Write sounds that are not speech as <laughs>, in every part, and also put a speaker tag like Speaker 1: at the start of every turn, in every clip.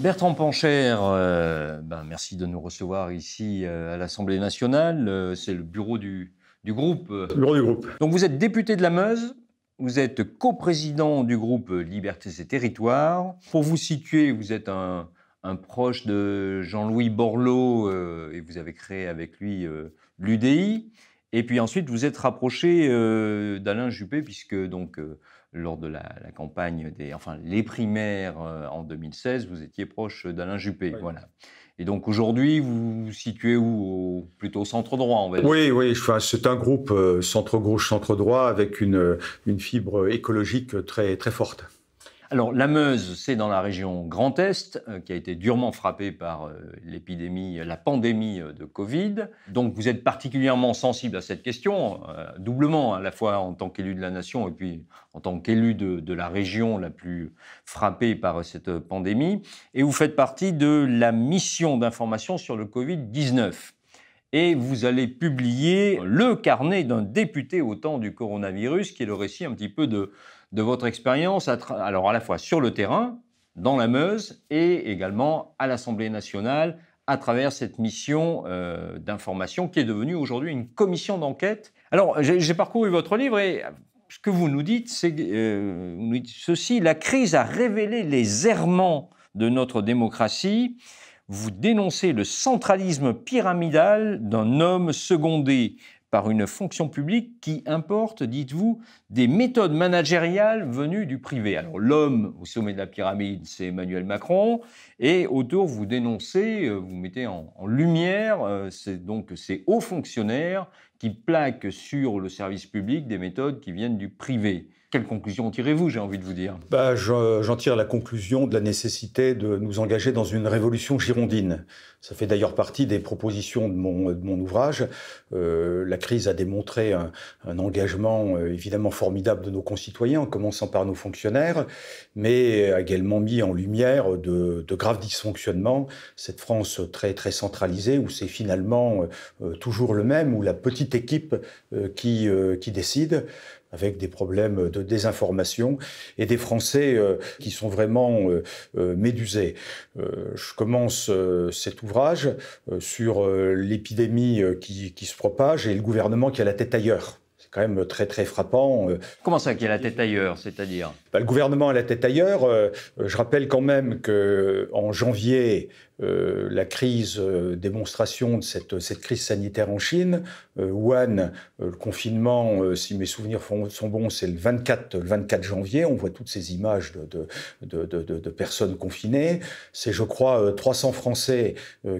Speaker 1: Bertrand Pancher, euh, ben, merci de nous recevoir ici euh, à l'Assemblée nationale. Euh, c'est le bureau du, du groupe. Le bureau du groupe. Donc vous êtes député de la Meuse, vous êtes coprésident du groupe Libertés et Territoires. Pour vous situer, vous êtes un, un proche de Jean-Louis Borloo et vous avez créé avec lui l'UDI. Et puis ensuite, vous êtes rapproché d'Alain Juppé, puisque donc lors de la, campagne des, enfin les primaires euh, en 2016, vous étiez proche d'Alain Juppé, voilà. Et donc aujourd'hui, vous vous situez où Plutôt centre droit, on va Oui,
Speaker 2: oui. c'est un groupe euh, centre gauche, centre droit, avec une, une fibre écologique très très forte.
Speaker 1: Alors, la Meuse, c'est dans la région Grand Est, euh, qui a été durement frappée par euh, l'épidémie, euh, la pandémie de Covid. Donc, vous êtes particulièrement sensible à cette question, doublement, à la fois en tant qu'élu de la nation et puis en tant qu'élu de, de, la région la plus frappée par cette pandémie. Et vous faites partie de la mission d'information sur le Covid-19. Et vous allez publier le carnet d'un député au temps du coronavirus, qui est le récit un petit peu de de votre expérience, alors à la fois sur le terrain, dans la Meuse, et également à l'Assemblée nationale, à travers cette mission euh, d'information qui est devenue aujourd'hui une commission d'enquête. Alors, j'ai parcouru votre livre et ce que vous nous dites, c'est euh, dites ceci, la crise a révélé les errements de notre démocratie. Vous dénoncez le centralisme pyramidal d'un homme secondé par une fonction publique qui importe, dites-vous, des méthodes managériales venues du privé. Alors l'homme au sommet de la pyramide, c'est Emmanuel Macron, et autour, vous dénoncez, euh, vous mettez en, lumière euh, donc ces hauts fonctionnaires qui plaquent sur le service public des méthodes qui viennent du privé. Quelle conclusion tirez-vous, j'ai envie de vous dire
Speaker 2: bah, J'en tire la conclusion de la nécessité de nous engager dans une révolution girondine. Ça fait d'ailleurs partie des propositions de mon, mon ouvrage. Euh, la crise a démontré un, engagement euh, évidemment formidable de nos concitoyens, en commençant par nos fonctionnaires, mais a également mis en lumière de, graves dysfonctionnements. Cette France très, très centralisée, où c'est finalement euh, toujours le même, où la petite équipe qui, qui décide avec des problèmes de désinformation et des Français euh, qui sont vraiment euh, euh, médusés. je commence cet ouvrage sur l'épidémie qui se propage et le gouvernement qui a la tête ailleurs quand même très très frappant. Euh. Comment ça qui
Speaker 1: a la tête ailleurs, c'est-à-dire
Speaker 2: bah, Le gouvernement a la tête ailleurs. Euh, je rappelle quand même que en janvier, euh, la crise, démonstration de cette, crise sanitaire en Chine. Wuhan, le confinement, si mes souvenirs sont bons, c'est le 24, 24 janvier. On voit toutes ces images de, de, de personnes confinées. C'est, je crois, 300 Français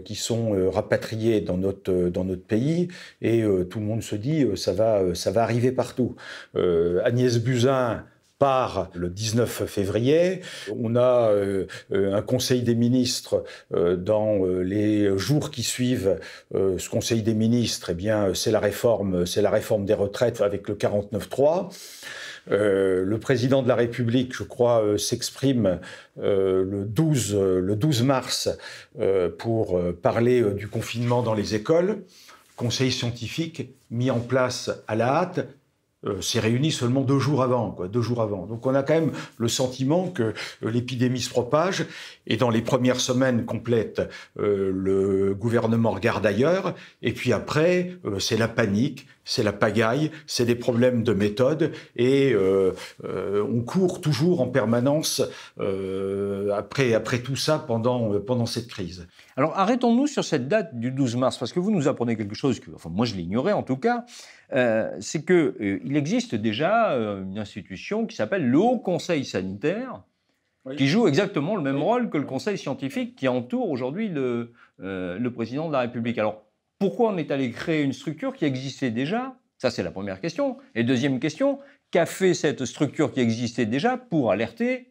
Speaker 2: qui sont rapatriés dans notre, dans notre pays. Et tout le monde se dit, ça va, ça va arriver partout. Euh, Agnès Buzyn part le 19 février. On a euh, euh, un Conseil des ministres dans les jours qui suivent ce Conseil des ministres. Eh bien, c'est la réforme, c'est la réforme des retraites avec le 49-3. le président de la République, je crois, s'exprime le 12 mars pour parler du confinement dans les écoles conseil scientifique mis en place à la hâte euh, s'est réuni seulement deux jours avant, deux jours avant. Donc on a quand même le sentiment que euh, l'épidémie se propage et dans les premières semaines complètes, euh, le gouvernement regarde ailleurs et puis après, c'est la panique, c'est la pagaille, c'est des problèmes de méthode et euh, euh, on court toujours en permanence euh, après, tout ça pendant, cette crise. Alors arrêtons-nous sur cette date du 12 mars parce que vous nous apprenez quelque chose
Speaker 1: que, enfin moi je l'ignorais en tout cas, c'est qu'il il existe déjà une institution qui s'appelle le Haut Conseil sanitaire. qui joue exactement le même rôle que le Conseil scientifique qui entoure aujourd'hui le, le président de la République. Alors, pourquoi on est allé créer une structure qui existait déjà Ça, c'est la première question. Et deuxième question, qu'a fait cette structure qui existait déjà pour alerter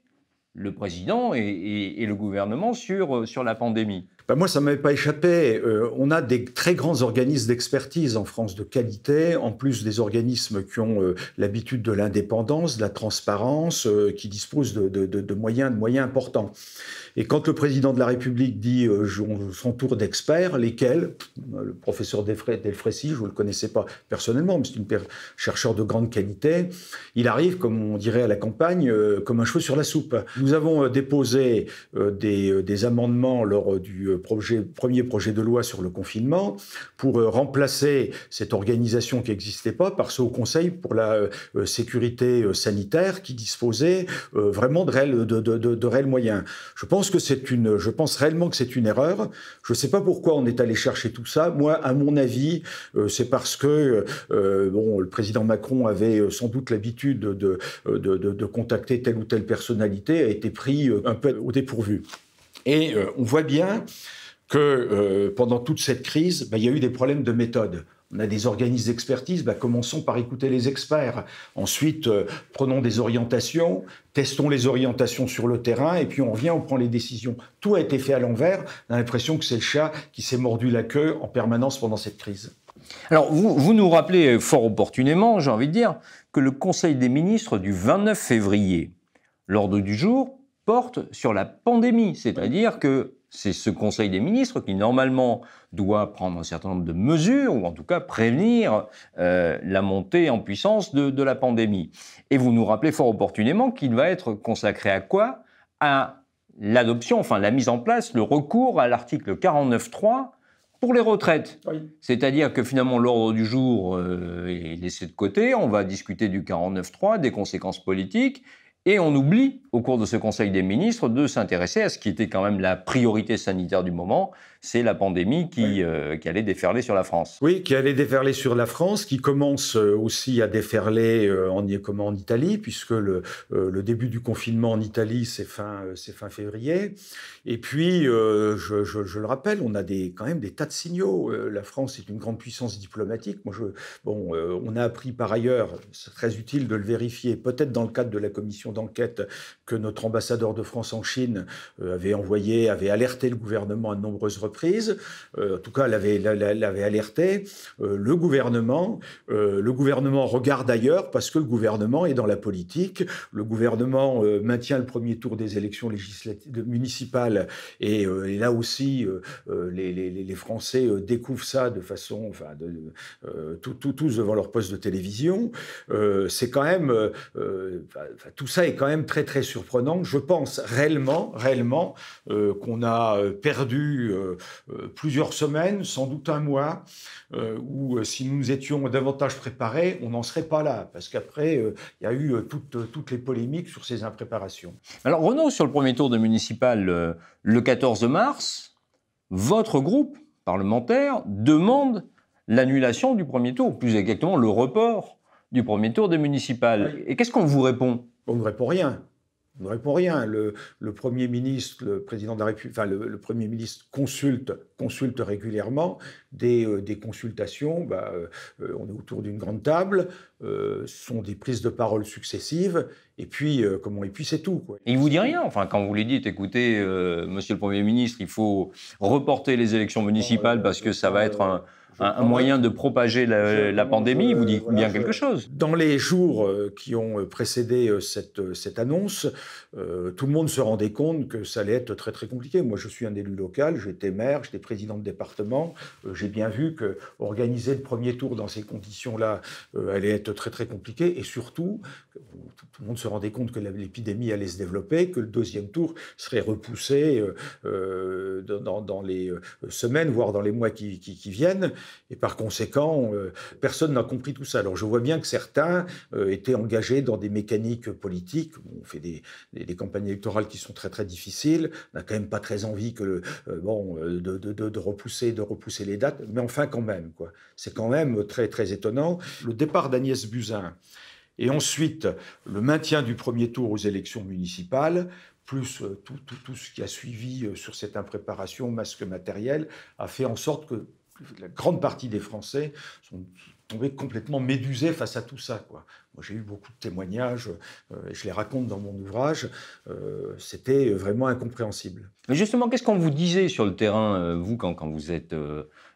Speaker 1: le président et, le gouvernement sur, euh, sur la pandémie
Speaker 2: ben, moi, ça ne m'avait pas échappé. Euh, on a des très grands organismes d'expertise en France de qualité, en plus des organismes qui ont euh, l'habitude de l'indépendance, de la transparence, qui disposent moyens, de moyens importants. Et quand le président de la République dit euh, son tour d'experts, lesquels euh, Le professeur Delfrécy, je ne le connaissais pas personnellement, mais c'est un chercheur de grande qualité. Il arrive, comme on dirait à la campagne, euh, comme un cheveu sur la soupe. Nous avons déposé des, amendements lors du projet, premier projet de loi sur le confinement pour remplacer cette organisation qui n'existait pas par ce Conseil pour la sécurité sanitaire qui disposait vraiment de réels, de, de, réels moyens. Je pense que c'est une, je pense réellement que c'est une erreur. Je ne sais pas pourquoi on est allé chercher tout ça. Moi, à mon avis, euh, c'est parce que euh, bon, le président Macron avait euh, sans doute l'habitude de, de, de, contacter telle ou telle personnalité, a été pris un peu au dépourvu. Et on voit bien que pendant toute cette crise, ben, il y a eu des problèmes de méthode. On a des organismes d'expertise, bah, commençons par écouter les experts. Ensuite, euh, prenons des orientations, testons les orientations sur le terrain, et puis on revient, on prend les décisions. Tout a été fait à l'envers. On a l'impression que c'est le chat qui s'est mordu la queue en permanence pendant cette crise.
Speaker 1: Alors, vous, vous nous rappelez fort opportunément, j'ai envie de dire, que le Conseil des ministres du 29 février, l'ordre du jour porte sur la pandémie, c'est-à-dire que c'est ce Conseil des ministres qui, normalement, doit prendre un certain nombre de mesures, ou en tout cas prévenir euh, la montée en puissance de, la pandémie. Et vous nous rappelez fort opportunément qu'il va être consacré à quoi À l'adoption, enfin la mise en place, le recours à l'article 49.3 pour les retraites. C'est-à-dire que finalement l'ordre du jour euh, est laissé de côté, on va discuter du 49.3, des conséquences politiques, et on oublie, au cours de ce Conseil des ministres, de s'intéresser à ce qui était quand même la priorité sanitaire du moment, c'est la pandémie euh, qui, allait déferler sur la France.
Speaker 2: Oui, qui allait déferler sur la France, qui commence euh, aussi à déferler euh, en, Italie, puisque le, début du confinement en Italie, c'est fin, février. Et puis, je, le rappelle, on a quand même des tas de signaux. la France est une grande puissance diplomatique. bon, on a appris par ailleurs, c'est très utile de le vérifier, peut-être dans le cadre de la commission d'enquête, que notre ambassadeur de France en Chine avait envoyé, avait alerté le gouvernement à de nombreuses reprises euh, en tout cas l'avait, l'avait alerté, euh, le gouvernement. Euh, le gouvernement regarde ailleurs parce que le gouvernement est dans la politique. Le gouvernement maintient le premier tour des élections législatives municipales et, là aussi les, Français découvrent ça de façon, enfin, de, tout, tous devant leur poste de télévision. c'est quand même tout ça est quand même très très surprenant. Je pense réellement, réellement qu'on a perdu euh, plusieurs semaines, sans doute un mois, euh, où euh, si nous étions davantage préparés, on n'en serait pas là, parce qu'après, il y a eu toutes, les polémiques sur ces impréparations.
Speaker 1: Alors Renaud, sur le premier tour de municipal, le 14 mars, votre groupe parlementaire demande l'annulation du premier tour, plus exactement le report du premier tour des municipales. Et qu'est-ce qu'on vous
Speaker 2: répond On ne répond rien ne répond rien. Le, Premier ministre, le président de la République, enfin, le, Premier ministre consulte, consulte régulièrement des, euh, consultations. Bah, euh, on est autour d'une grande table, euh, Ce sont des prises de parole successives, et puis, comment, et puis c'est tout. Quoi.
Speaker 1: il vous dit rien. Enfin, quand vous lui dites, écoutez, monsieur le Premier ministre, il faut reporter les élections municipales parce que ça va être un un, moyen de propager la, pandémie vous dit euh, bien quelque
Speaker 2: chose. Dans les jours euh, qui ont euh, précédé cette, cette annonce, tout le monde se rendait compte que ça allait être très très compliqué. Moi, je suis un élu local, j'étais maire, j'étais président de département. J'ai bien vu que organiser le premier tour dans ces conditions-là allait être très très compliqué. Et surtout, tout le monde se rendait compte que l'épidémie allait se développer, que le deuxième tour serait repoussé dans, les semaines, voire dans les mois qui viennent. Et par conséquent, euh, personne n'a compris tout ça. Alors je vois bien que certains euh, étaient engagés dans des mécaniques politiques. On fait des, campagnes électorales qui sont très très difficiles. On n'a quand même pas très envie que euh, bon, de, repousser, de repousser les dates. Mais enfin quand même, quoi. C'est quand même très très étonnant. Le départ d'Agnès Buzyn. Et ensuite, le maintien du premier tour aux élections municipales, plus tout, tout, tout, ce qui a suivi sur cette impréparation, masque matériel, a fait en sorte que la grande partie des Français sont tombés complètement médusés face à tout ça. Moi, j'ai eu beaucoup de témoignages, euh, et je les raconte dans mon ouvrage. Euh, c'était vraiment incompréhensible. Mais justement,
Speaker 1: qu'est-ce qu'on vous disait sur le terrain, euh, vous, quand, vous êtes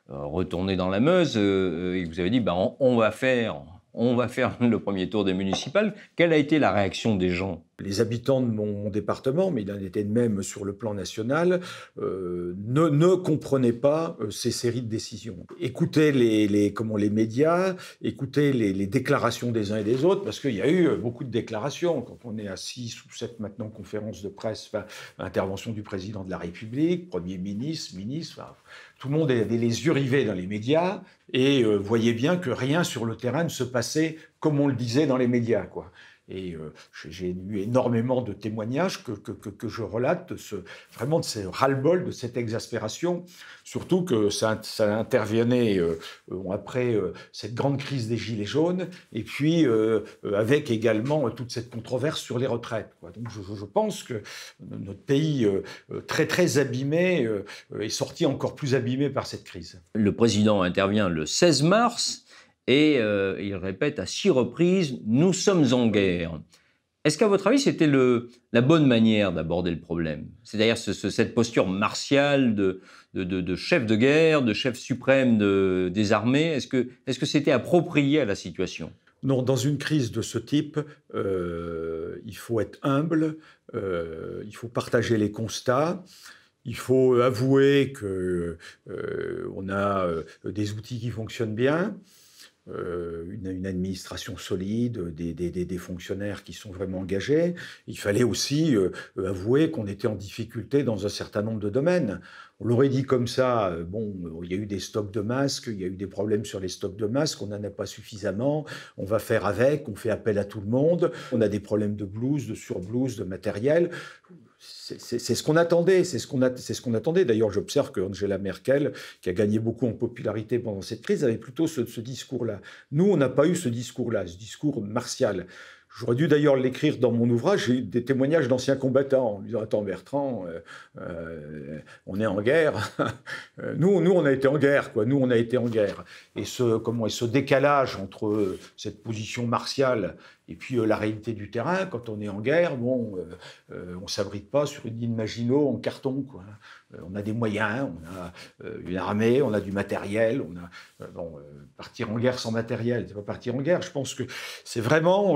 Speaker 1: retourné dans la Meuse et vous avez dit, ben, on va faire, on va faire <laughs> le premier tour des municipales. Quelle a été la
Speaker 2: réaction des gens Les habitants de mon département, mais il en était de même sur le plan national, euh, ne, ne, comprenaient pas euh, ces séries de décisions. Écoutez les, comment, les médias, écoutez les, déclarations des uns et des autres, parce qu'il y a eu euh, beaucoup de déclarations. Quand on est à 6 ou 7 maintenant conférences de presse, intervention du président de la République, Premier ministre, ministre, tout le monde avait les yeux rivés dans les médias et euh, voyait bien que rien sur le terrain ne se passait comme on le disait dans les médias. Quoi. Et euh, j'ai eu énormément de témoignages que, que, que, je relate, vraiment de ces ras-le-bol, de cette exaspération, surtout que ça, ça intervenait euh, euh, après cette grande crise des Gilets jaunes, et puis avec également toute cette controverse sur les retraites. Donc je, pense que notre pays, très très abîmé, est sorti encore plus abîmé par cette crise.
Speaker 1: Le président intervient le 16 mars et euh, il répète à six reprises Nous sommes en guerre. Est-ce qu'à votre avis, c'était la bonne manière d'aborder le problème C'est-à-dire cette posture martiale de, chef de guerre, de chef suprême des armées, est-ce que c'était approprié à la situation
Speaker 2: non, dans une crise de ce type, euh, il faut être humble, euh, il faut partager les constats, il faut avouer qu'on a des outils qui fonctionnent bien, euh, une, une, administration solide, des, des, fonctionnaires qui sont vraiment engagés. Il fallait aussi euh, avouer qu'on était en difficulté dans un certain nombre de domaines. On l'aurait dit comme ça, euh, bon, il y a eu des stocks de masques, il y a eu des problèmes sur les stocks de masques, on n'en a pas suffisamment, on va faire avec, on fait appel à tout le monde, on a des problèmes de blouses, de surblouses, de matériel c'est ce qu'on attendait, c'est ce qu'on attendait. D'ailleurs, j'observe que Angela Merkel, qui a gagné beaucoup en popularité pendant cette crise, avait plutôt ce, ce discours-là. Nous, on n'a pas eu ce discours-là, ce discours martial. J'aurais dû d'ailleurs l'écrire dans mon ouvrage. J'ai eu des témoignages d'anciens combattants en disant Attends, Bertrand, euh, euh, on est en guerre. <laughs> Euh, nous, nous, on a été en guerre, quoi. Nous, on a été en guerre. Et ce, comment, et ce décalage entre cette position martiale et puis la réalité du terrain, quand on est en guerre, bon, on ne s'abrite pas sur une ligne Maginot en carton, quoi. Euh, on a des moyens, on a euh, une armée, on a du matériel, on a euh, bon, partir en guerre sans matériel, c'est pas partir en guerre. Je pense que c'est vraiment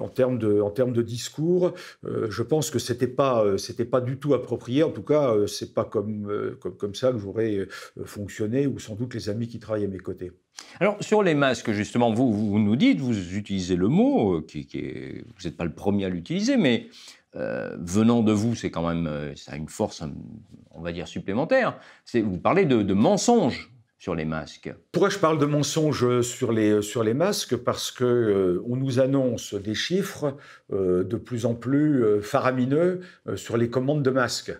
Speaker 2: en termes de en termes de discours, je pense que c'était pas c'était pas du tout approprié. En tout cas, c'est pas comme, comme comme ça que j'aurais fonctionné ou sans doute les amis qui travaillent à mes côtés.
Speaker 1: Alors, sur les masques, justement, vous, nous dites, vous utilisez le mot, euh, qui, vous n'êtes pas le premier à l'utiliser, mais euh, venant de vous, c'est quand même, euh, ça a une force, on va dire, supplémentaire. Vous parlez de, mensonges sur les masques.
Speaker 2: Pourquoi je parle de mensonges sur les, masques Parce qu'on nous annonce des chiffres de plus en plus faramineux sur les commandes de masques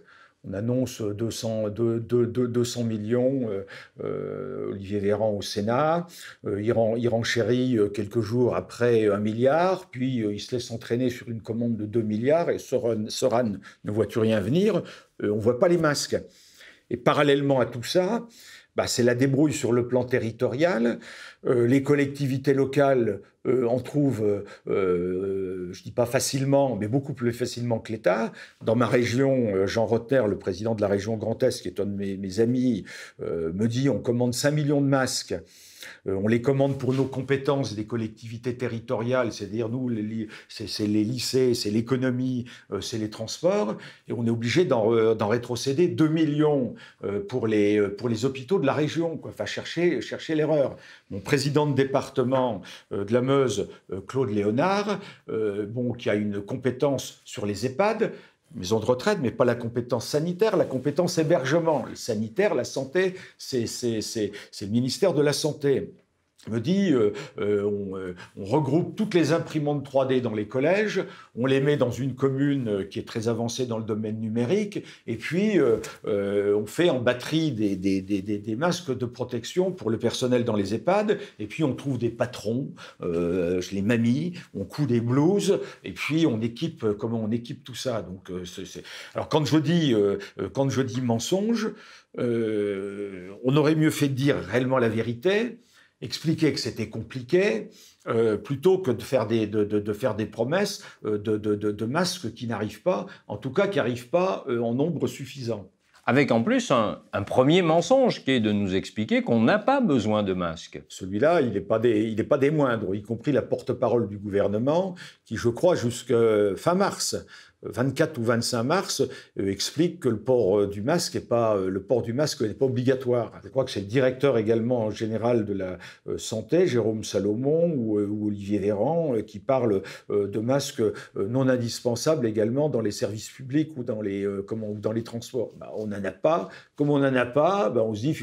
Speaker 2: on annonce 200, 200 millions, euh, euh, Olivier Véran au Sénat, euh, il, renchérit quelques jours après un milliard, puis il se laisse entraîner sur une commande de 2 milliards, et Soran, ne voit-tu rien venir, on ne voit pas les masques. Et parallèlement à tout ça, bah, c'est la débrouille sur le plan territorial. Euh, les collectivités locales euh, en trouvent, euh, je ne dis pas facilement, mais beaucoup plus facilement que l'État. Dans ma région, Jean Rotner, le président de la région Grand Est, qui est un de mes, mes amis, me dit on commande 5 millions de masques. Euh, on les commande pour nos compétences des collectivités territoriales, c'est-à-dire nous, c'est les lycées, c'est l'économie, euh, c'est les transports, et on est obligé d'en rétrocéder 2 millions euh, pour, les, hôpitaux de la région, enfin chercher, chercher l'erreur. Mon président de département de la Meuse, Claude Léonard, bon, qui a une compétence sur les EHPAD, maison de retraite, mais pas la compétence sanitaire, la compétence hébergement. Le sanitaire, la santé, c'est le ministère de la Santé me dit, euh, euh, euh, on, regroupe toutes les imprimantes 3D dans les collèges, on les met dans une commune qui est très avancée dans le domaine numérique, et puis on fait en batterie des, masques de protection pour le personnel dans les EHPAD, et puis on trouve des patrons, je les mamie, on coud des blouses, et puis on équipe, comment on équipe tout ça. Donc, Alors quand je dis, quand je dis mensonge, on aurait mieux fait de dire réellement la vérité expliquer que c'était compliqué, euh, plutôt que de faire des, de, faire des promesses euh, de, masques qui n'arrivent pas, en tout cas qui n'arrivent pas euh, en nombre suffisant.
Speaker 1: Avec en plus un, premier mensonge qui est de nous expliquer qu'on n'a pas besoin de masques.
Speaker 2: Celui-là, il n'est pas, pas, des moindres, y compris la porte-parole du gouvernement, qui, je crois, jusqu'à fin mars, 24 ou 25 mars euh, explique que le port euh, du masque est pas euh, le port du masque n'est pas obligatoire. Je crois que c'est le directeur également général de la santé, Jérôme Salomon ou, Olivier Véran, qui parle de masques non indispensables également dans les services publics ou dans les comment dans les transports. Bah, on n'en a pas. Comme on n'en a pas, bah, on se dit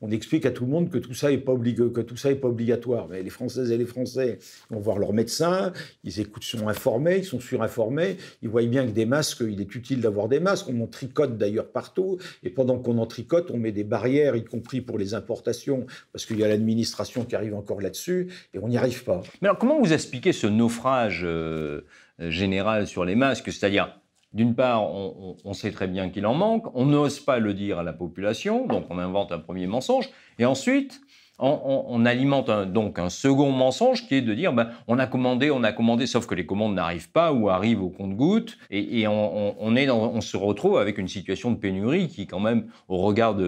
Speaker 2: on, explique à tout le monde que tout ça est pas que tout ça est pas obligatoire. Mais les Françaises et les Français vont voir leurs médecins, ils écoutent, sont informés, ils sont surinformés, ils voient bien des masques, il est utile d'avoir des masques. On en tricote d'ailleurs partout. Et pendant qu'on en tricote, on met des barrières, y compris pour les importations, parce qu'il y a l'administration qui arrive encore là-dessus, et on n'y arrive pas.
Speaker 1: Mais alors, comment vous expliquez ce naufrage euh, euh, général sur les masques C'est-à-dire, d'une part, on, sait très bien qu'il en manque, on n'ose pas le dire à la population, donc on invente un premier mensonge, et ensuite, on, alimente donc un second mensonge qui est de dire ben, on a commandé, on a commandé, sauf que les commandes n'arrivent pas ou arrivent au compte-goutte, et, on, se retrouve avec une situation de pénurie qui, quand même, au regard de,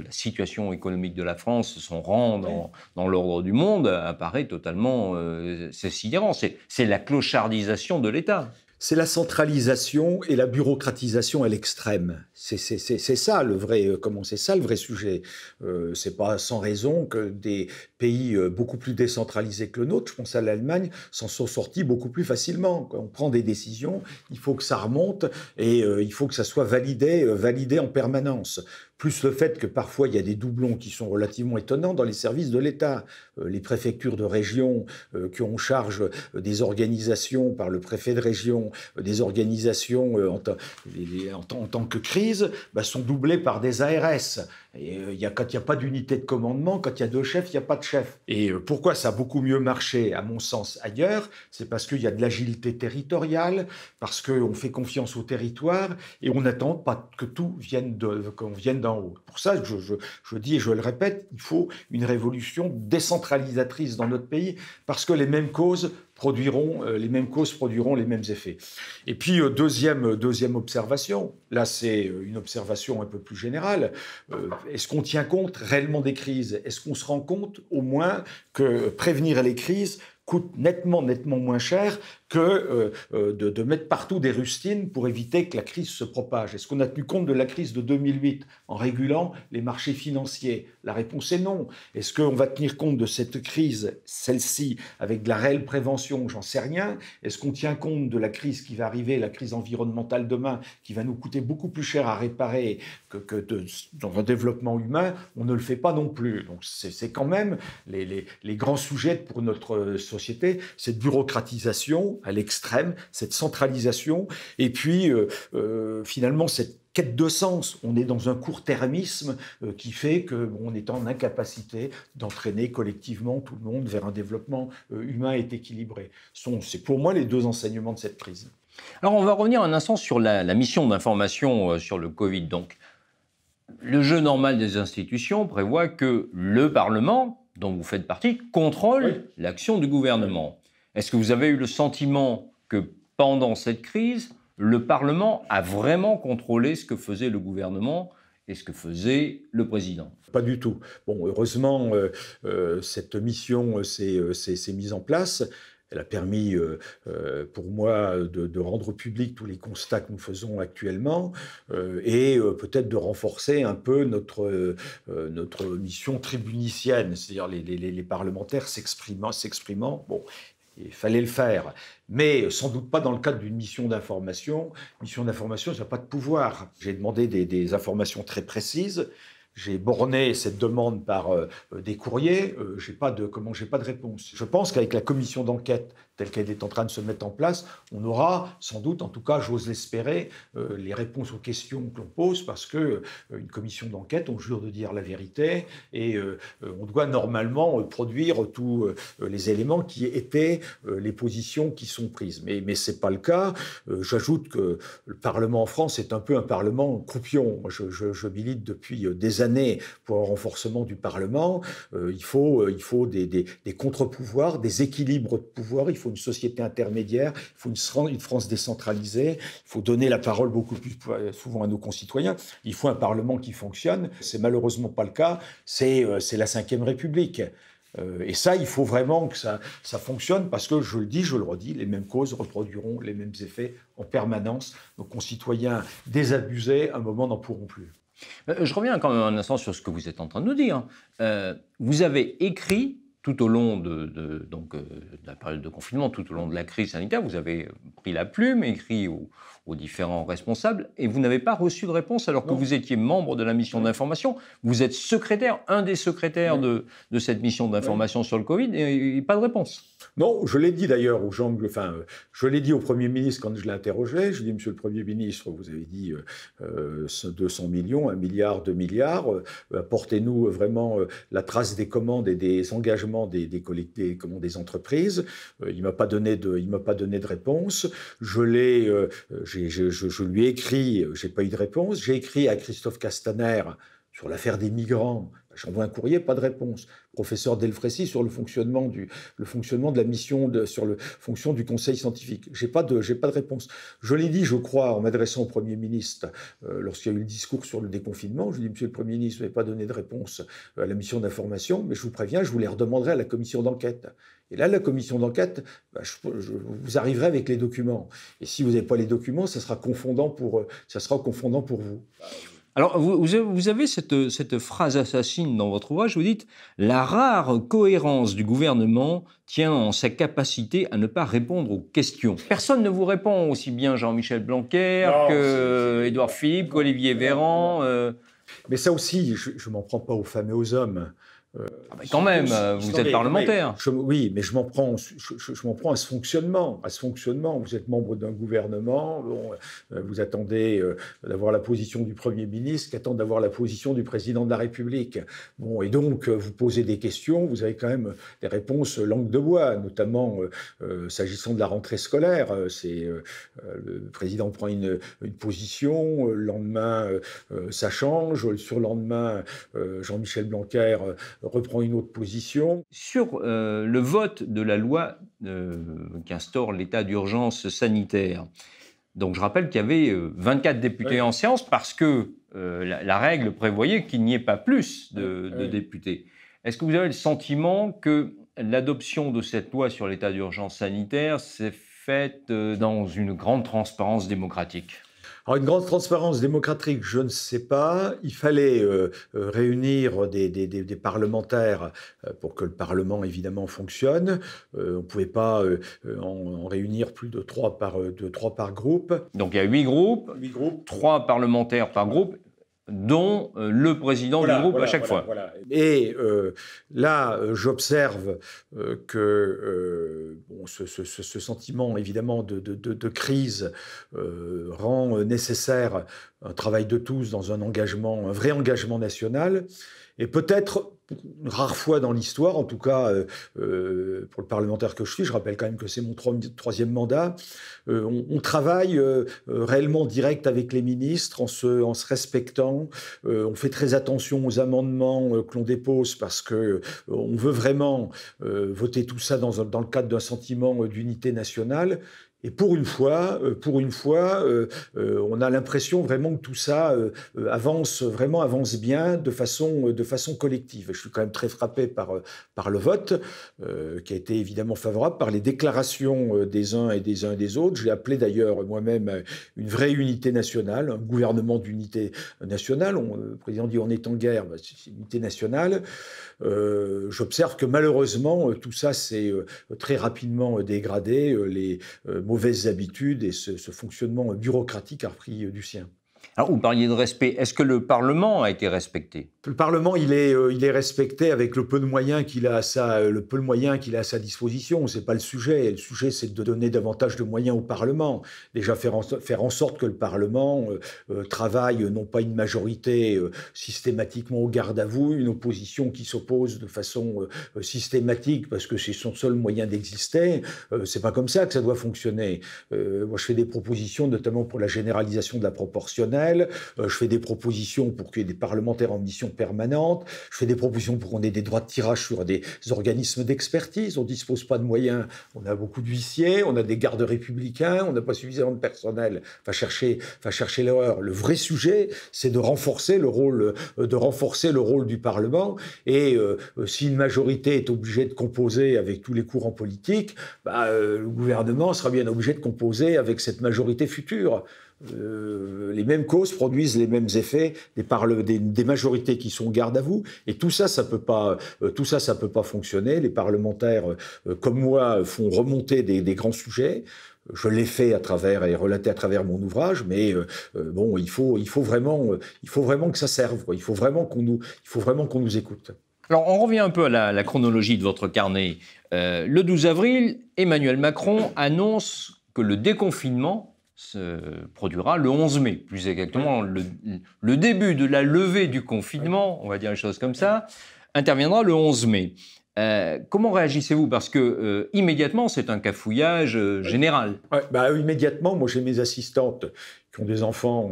Speaker 1: la situation économique de la France, son rang dans, l'ordre du monde apparaît totalement euh, c'est sidérant. C'est la clochardisation de
Speaker 2: l'État c'est la centralisation et la bureaucratisation à l'extrême. C'est ça le vrai, euh, comment c'est ça le vrai sujet. Euh, c'est pas sans raison que des pays euh, beaucoup plus décentralisés que le nôtre, je pense à l'Allemagne, s'en sont sortis beaucoup plus facilement. On prend des décisions, il faut que ça remonte et euh, il faut que ça soit validé, validé en permanence plus le fait que parfois il y a des doublons qui sont relativement étonnants dans les services de l'État. Euh, les préfectures de région euh, qui ont charge euh, des organisations par le préfet de région, des organisations en, tant que crise, bah, sont doublées par des ARS. Et euh, il y a, quand il n'y a pas d'unité de commandement, quand il y a deux chefs, il n'y a pas de chef. Et euh, pourquoi ça a beaucoup mieux marché, à mon sens, ailleurs C'est parce qu'il y a de l'agilité territoriale, parce qu'on fait confiance au territoire et on n'attend pas que tout vienne de, d'en haut. Pour ça, je, je, dis et je le répète, il faut une révolution décentralisatrice dans notre pays, parce que les mêmes causes produiront, euh, les mêmes causes produiront les mêmes effets. Et puis, euh, deuxième, euh, deuxième observation, là c'est une observation un peu plus générale, est-ce qu'on tient compte réellement des crises Est-ce qu'on se rend compte au moins que prévenir les crises coûte nettement, nettement moins cher que euh, euh, de, mettre partout des rustines pour éviter que la crise se propage Est-ce qu'on a tenu compte de la crise de 2008 en régulant les marchés financiers La réponse est non. Est-ce qu'on va tenir compte de cette crise, celle-ci, avec de la réelle prévention J'en sais rien. Est-ce qu'on tient compte de la crise qui va arriver, la crise environnementale demain, qui va nous coûter beaucoup plus cher à réparer que, dans un développement humain On ne le fait pas non plus. Donc c'est quand même les grands sujets pour notre euh, société, cette bureaucratisation à l'extrême, cette centralisation, et puis euh, euh, finalement cette quête de sens. On est dans un court-termisme euh, qui fait que on est en incapacité d'entraîner collectivement tout le monde vers un développement humain et équilibré. C'est pour moi les deux enseignements de cette crise.
Speaker 1: Alors on va revenir un instant sur la, mission d'information sur le Covid. Donc le jeu normal des institutions prévoit que le Parlement, dont vous faites partie, contrôle l'action du gouvernement. Est-ce que vous avez eu le sentiment que pendant cette crise, le Parlement a vraiment contrôlé ce que faisait le gouvernement
Speaker 2: et ce que faisait le président. Pas du tout. Bon, heureusement, euh, euh, cette mission euh, s'est mise en place. Elle a permis pour moi de, rendre public tous les constats que nous faisons actuellement et peut-être de renforcer un peu notre, mission tribunicienne, c'est-à-dire les, parlementaires s'exprimant, il fallait le faire, mais sans doute pas dans le cadre d'une mission d'information. Mission d'information, ça n'a pas de pouvoir. J'ai demandé des, informations très précises. J'ai borné cette demande par euh, des courriers. Euh, Je n'ai pas de comment, j'ai pas de réponse. Je pense qu'avec la commission d'enquête, telle qu'elle est en train de se mettre en place, on aura sans doute, en tout cas, j'ose l'espérer, euh, les réponses aux questions que l'on pose, parce que euh, une commission d'enquête, on jure de dire la vérité, et euh, on doit normalement produire tous les éléments qui étaient les positions qui sont prises. Mais, mais ce n'est pas le cas. J'ajoute que le Parlement en France est un peu un Parlement croupion. je, milite depuis des années pour un renforcement du Parlement. il faut, il faut des, contre-pouvoirs, des équilibres de pouvoir faut une société intermédiaire, il faut une, France décentralisée, il faut donner la parole beaucoup plus souvent à nos concitoyens, il faut un Parlement qui fonctionne. C'est malheureusement pas le cas, c'est euh, c'est la Ve République. Euh, et ça, il faut vraiment que ça, ça fonctionne parce que, je le dis, je le redis, les mêmes causes reproduiront les mêmes effets en permanence. Nos concitoyens désabusés, à un moment, n'en pourront plus.
Speaker 1: Euh, je reviens quand même un instant sur ce que vous êtes en train de nous dire. vous avez écrit tout au long de, donc, euh, de la période de confinement, tout au long de la crise sanitaire, vous avez pris la plume, écrit aux, différents responsables, et vous n'avez pas reçu de réponse alors que vous étiez membre de la mission d'information. Vous êtes secrétaire, un des secrétaires de, cette mission d'information
Speaker 2: sur le Covid, et pas de réponse. Non, je l'ai dit d'ailleurs aux gens, enfin, euh, je l'ai dit au Premier ministre quand je l'ai interrogé. Je lui ai dit, Monsieur le Premier ministre, vous avez dit 200 euh, euh, millions, 1 milliard, 2 milliards. portez Apportez-nous vraiment la trace des commandes et des engagements des, des, comment, des entreprises. il m'a pas donné de, il m'a pas donné de réponse. Je l'ai, lui ai écrit, j'ai pas eu de réponse. J'ai écrit à Christophe Castaner sur l'affaire des migrants J'envoie un courrier, pas de réponse. Professeur Delfrécy sur le fonctionnement du le fonctionnement de la mission de, sur le fonction du Conseil scientifique. J'ai pas de j'ai pas de réponse. Je l'ai dit, je crois, en m'adressant au Premier ministre euh, lorsqu'il y a eu le discours sur le déconfinement. Je lui ai dit, Monsieur le Premier ministre, vous n'avez pas donné de réponse euh, à la mission d'information, mais je vous préviens, je vous les redemanderai à la commission d'enquête. Et là, la commission d'enquête, bah, je, vous arriverez avec les documents. Et si vous n'avez pas les documents, ça sera confondant pour euh, ça sera confondant pour vous. Bah, alors,
Speaker 1: vous, avez cette, phrase assassine dans votre ouvrage, vous dites « La rare cohérence du gouvernement tient en sa capacité à ne pas répondre aux questions. » Personne ne vous répond
Speaker 2: aussi bien Jean-Michel Blanquer
Speaker 1: que Édouard Philippe, qu'Olivier Véran. Euh.
Speaker 2: Mais ça aussi, je ne m'en prends pas aux femmes et aux hommes. Euh, ah bah, quand même, vous êtes parlementaire. oui, mais je m'en prends, je, m'en prends à ce fonctionnement, à ce fonctionnement. Vous êtes membre d'un gouvernement, euh, vous attendez euh, d'avoir la position du premier ministre, qui attend d'avoir la position du président de la République. Bon, et donc vous posez des questions, vous avez quand même des réponses langue de bois, notamment s'agissant de la rentrée scolaire. C'est le président prend une, position, le lendemain ça change, le surlendemain Jean-Michel Blanquer reprend une autre position. Sur
Speaker 1: euh, le vote de la loi euh, qui instaure l'état d'urgence sanitaire, donc je rappelle qu'il y avait 24 euh, députés en séance parce que la, règle prévoyait qu'il n'y ait pas plus de, députés. Est-ce que vous avez le sentiment que l'adoption de cette loi sur l'état d'urgence sanitaire s'est faite dans une grande transparence démocratique
Speaker 2: alors une grande transparence démocratique, je ne sais pas. Il fallait euh, euh, réunir des, parlementaires euh, pour que le Parlement, évidemment, fonctionne. on ne pouvait pas en, réunir plus de trois, par, de trois par groupe.
Speaker 1: Donc il y a huit groupes, huit groupes. trois parlementaires par groupe dont
Speaker 2: euh, le président du groupe à chaque fois. Et là, j'observe que ce, sentiment, évidemment, de crise euh, rend euh, nécessaire un travail de tous dans un engagement, un vrai engagement national. Et peut-être, rare fois dans l'histoire, en tout cas euh, euh, pour le parlementaire que je suis, je rappelle quand même que c'est mon troisième mandat, euh, on, travaille réellement direct avec les ministres en se, respectant, on fait très attention aux amendements que l'on dépose parce que on veut vraiment voter tout ça dans le cadre d'un sentiment d'unité nationale. Et pour une fois, euh, pour une fois, euh, euh, on a l'impression vraiment que tout ça avance vraiment avance bien de façon de façon collective. Je suis quand même très frappé par par le vote qui a été évidemment favorable par les déclarations des uns et des uns et des autres. J'ai appelé d'ailleurs moi-même une vraie unité nationale, un gouvernement d'unité nationale. On, le président dit on est en guerre, bah, c'est unité nationale. J'observe que malheureusement tout ça s'est très rapidement dégradé. les mauvaises habitudes et ce, fonctionnement bureaucratique a repris euh, du sien.
Speaker 1: Alors, ah, vous parliez de respect. Est-ce que le Parlement a été respecté
Speaker 2: Le Parlement, il est, euh, il est respecté avec le peu de moyens qu'il a à sa, euh, le peu de moyens qu'il a à sa disposition. C'est pas le sujet. Le sujet, c'est de donner davantage de moyens au Parlement. Déjà faire en, faire en sorte que le Parlement euh, travaille non pas une majorité systématiquement au garde à vous, une opposition qui s'oppose de façon systématique parce que c'est son seul moyen d'exister. c'est pas comme ça que ça doit fonctionner. moi, je fais des propositions, notamment pour la généralisation de la proportionnelle euh, je fais des propositions pour qu'il y ait des parlementaires en mission permanente, je fais des propositions pour qu'on ait des droits de tirage sur des organismes d'expertise, on ne dispose pas de moyens, on a beaucoup d'huissiers, on a des gardes républicains, on n'a pas suffisamment de personnel, va chercher, va chercher l'erreur. Le vrai sujet, c'est de renforcer le rôle, euh, de renforcer le rôle du Parlement, et euh, si une majorité est obligée de composer avec tous les courants politiques, bah, le gouvernement sera bien obligé de composer avec cette majorité future. Euh, les mêmes causes produisent les mêmes effets des, des, majorités qui sont garde à vous et tout ça ça peut pas euh, tout ça ça peut pas fonctionner les parlementaires euh, comme moi font remonter des, grands sujets je l'ai fait à travers et relaté à travers mon ouvrage, mais bon, il faut, il faut vraiment, il faut vraiment que ça serve. Il faut vraiment qu'on nous, il faut vraiment qu'on nous écoute.
Speaker 1: Alors, on revient un peu à la, chronologie de votre carnet. le 12 avril, Emmanuel Macron annonce que le déconfinement se produira le 11 mai, plus exactement le, début de la levée du confinement, on va dire les choses comme ça, interviendra le 11 mai. Euh, comment
Speaker 2: réagissez-vous Parce que euh, immédiatement, c'est un cafouillage euh, général. Bah, immédiatement, moi j'ai mes assistantes qui ont des enfants